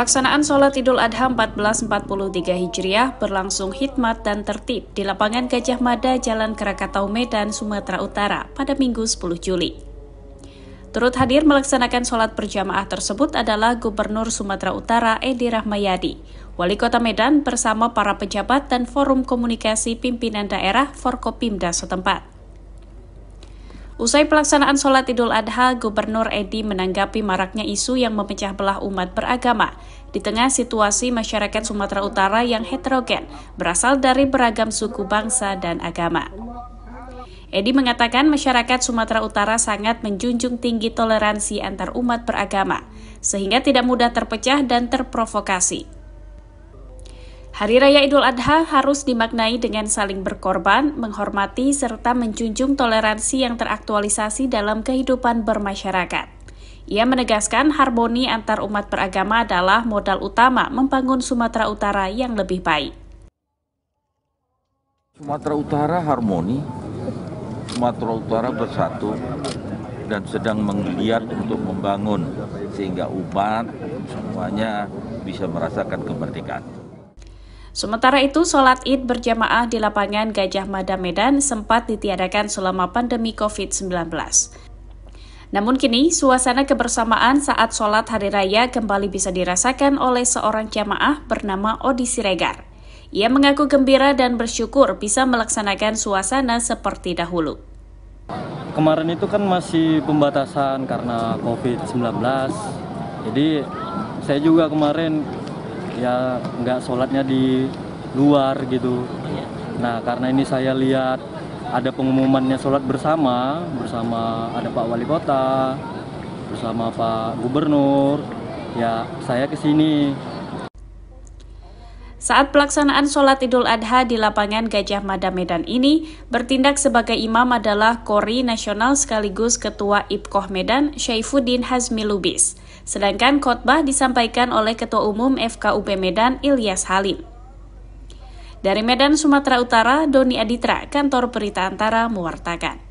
Pelaksanaan sholat Idul Adha 1443 Hijriah berlangsung hikmat dan tertib di lapangan Gajah Mada, Jalan Krakatau, Medan, Sumatera Utara pada Minggu 10 Juli. Turut hadir melaksanakan sholat berjamaah tersebut adalah Gubernur Sumatera Utara Edi Rahmayadi, Wali Kota Medan bersama para pejabat dan Forum Komunikasi Pimpinan Daerah Forkopimda setempat. Usai pelaksanaan sholat Idul Adha, Gubernur Edi menanggapi maraknya isu yang memecah belah umat beragama di tengah situasi masyarakat Sumatera Utara yang heterogen, berasal dari beragam suku bangsa dan agama. Edi mengatakan masyarakat Sumatera Utara sangat menjunjung tinggi toleransi antar umat beragama, sehingga tidak mudah terpecah dan terprovokasi. Hari Raya Idul Adha harus dimaknai dengan saling berkorban, menghormati, serta menjunjung toleransi yang teraktualisasi dalam kehidupan bermasyarakat. Ia menegaskan harmoni antar umat beragama adalah modal utama membangun Sumatera Utara yang lebih baik. Sumatera Utara harmoni, Sumatera Utara bersatu dan sedang menggeliat untuk membangun sehingga umat semuanya bisa merasakan kemerdekaan. Sementara itu, sholat id berjamaah di lapangan Gajah Mada Medan sempat ditiadakan selama pandemi COVID-19. Namun kini, suasana kebersamaan saat sholat hari raya kembali bisa dirasakan oleh seorang jamaah bernama Odi Siregar. Ia mengaku gembira dan bersyukur bisa melaksanakan suasana seperti dahulu. Kemarin itu kan masih pembatasan karena COVID-19, jadi saya juga kemarin ya nggak sholatnya di luar gitu. Nah karena ini saya lihat ada pengumumannya sholat bersama, bersama ada Pak Wali Kota, bersama Pak Gubernur, ya saya ke sini saat pelaksanaan sholat Idul Adha di lapangan Gajah Mada Medan ini, bertindak sebagai imam adalah Kori Nasional sekaligus Ketua Ipkoh Medan Syaifuddin Hazmi Lubis. Sedangkan khotbah disampaikan oleh Ketua Umum FKUB Medan Ilyas Halim. Dari Medan, Sumatera Utara, Doni Aditra, Kantor Berita Antara, mewartakan.